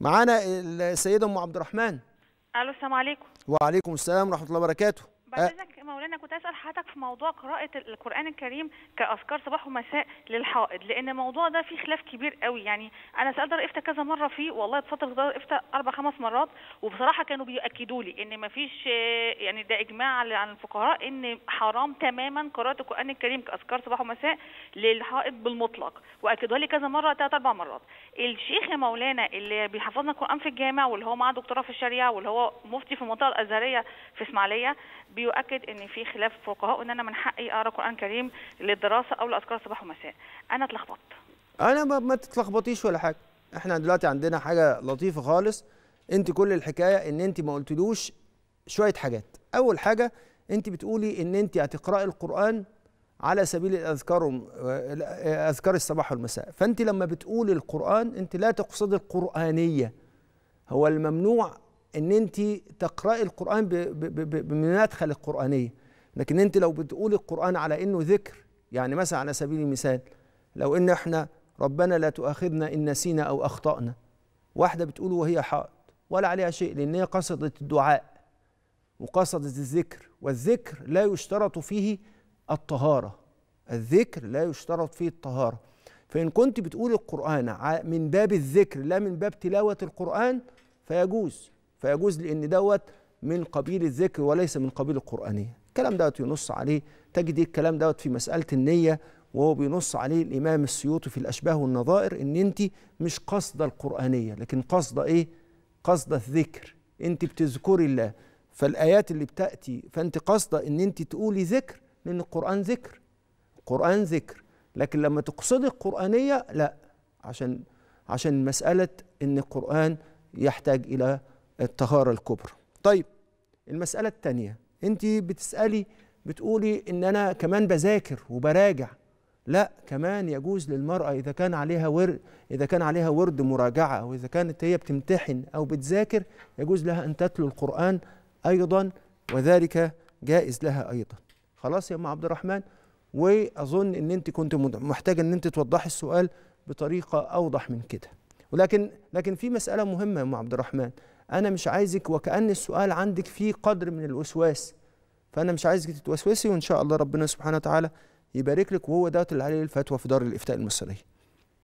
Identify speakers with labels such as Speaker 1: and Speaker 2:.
Speaker 1: معانا السيده ام عبد الرحمن
Speaker 2: الو السلام عليكم
Speaker 1: وعليكم السلام ورحمه الله وبركاته اذنك
Speaker 2: كنت اسال حضرتك في موضوع قراءه القران الكريم كاذكار صباح ومساء للحائض لان الموضوع ده فيه خلاف كبير قوي يعني انا سالت دار الافتاء كذا مره فيه والله اتصلت دار الافتاء اربع خمس مرات وبصراحه كانوا بياكدوا لي ان ما فيش يعني ده اجماع عن الفقهاء ان حرام تماما قراءه القران الكريم كاذكار صباح ومساء للحائض بالمطلق واكدوها لي كذا مره ثلاث اربع مرات الشيخ يا مولانا اللي بيحفظنا القران في الجامع واللي هو معاه دكتوراه في الشريعه واللي هو مفتي في المنطقه الازهريه في اسماعيليه بيؤكد ان في خلاف الفقهاء ان انا من حقي اقرا قران كريم للدراسه او لاذكار صباح ومساء انا اتلخبطت
Speaker 1: انا ما, ما تتلخبطيش ولا حاجه احنا دلوقتي عندنا حاجه لطيفه خالص انت كل الحكايه ان انت ما قلتلوش شويه حاجات اول حاجه انت بتقولي ان انت هتقراي القران على سبيل الاذكار آه، اذكار الصباح والمساء فانت لما بتقولي القران انت لا تقصدي القرانيه هو الممنوع ان انت تقراي القران بمدخل القرانيه لكن انت لو بتقول القرآن على انه ذكر يعني مثلا على سبيل المثال لو ان احنا ربنا لا تؤاخذنا ان نسينا او اخطأنا واحدة بتقول وهي حائط ولا عليها شيء لان هي قصدت الدعاء وقصدت الذكر والذكر لا يشترط فيه الطهارة الذكر لا يشترط فيه الطهارة فإن كنت بتقول القرآن من باب الذكر لا من باب تلاوة القرآن فيجوز فيجوز لأن دوت من قبيل الذكر وليس من قبيل القرآنية الكلام دوت ينص عليه تجد الكلام دوت في مسألة النية وهو بينص عليه الإمام السيوطي في الأشباه والنظائر إن أنت مش قصد القرآنية لكن قصد إيه؟ قصد الذكر أنت بتذكري الله فالآيات اللي بتأتي فأنت قصد إن أنت تقولي ذكر لأن القرآن ذكر القرآن ذكر لكن لما تقصدي القرآنية لا عشان عشان مسألة إن القرآن يحتاج إلى الطهارة الكبرى طيب المسألة الثانية انت بتسالي بتقولي ان انا كمان بذاكر وبراجع لا كمان يجوز للمرأة إذا كان عليها ورد إذا كان عليها ورد مراجعة أو إذا كانت هي بتمتحن أو بتذاكر يجوز لها أن تتلو القرآن أيضا وذلك جائز لها أيضا خلاص يا أم عبد الرحمن وأظن أن أنت كنت محتاجة أن أنت توضحي السؤال بطريقة أوضح من كده ولكن لكن في مسألة مهمة يا أم عبد الرحمن انا مش عايزك وكأن السؤال عندك فيه قدر من الوسواس فانا مش عايزك تتوسوسي وان شاء الله ربنا سبحانه وتعالى يبارك لك وهو دوت اللي عليه الفتوى في دار الافتاء المصريه